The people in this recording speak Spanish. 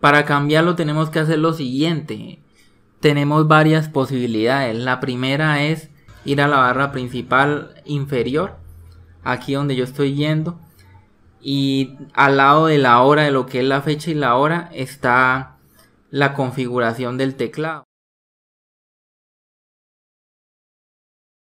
Para cambiarlo tenemos que hacer lo siguiente. Tenemos varias posibilidades. La primera es ir a la barra principal inferior, aquí donde yo estoy yendo. Y al lado de la hora, de lo que es la fecha y la hora, está la configuración del teclado.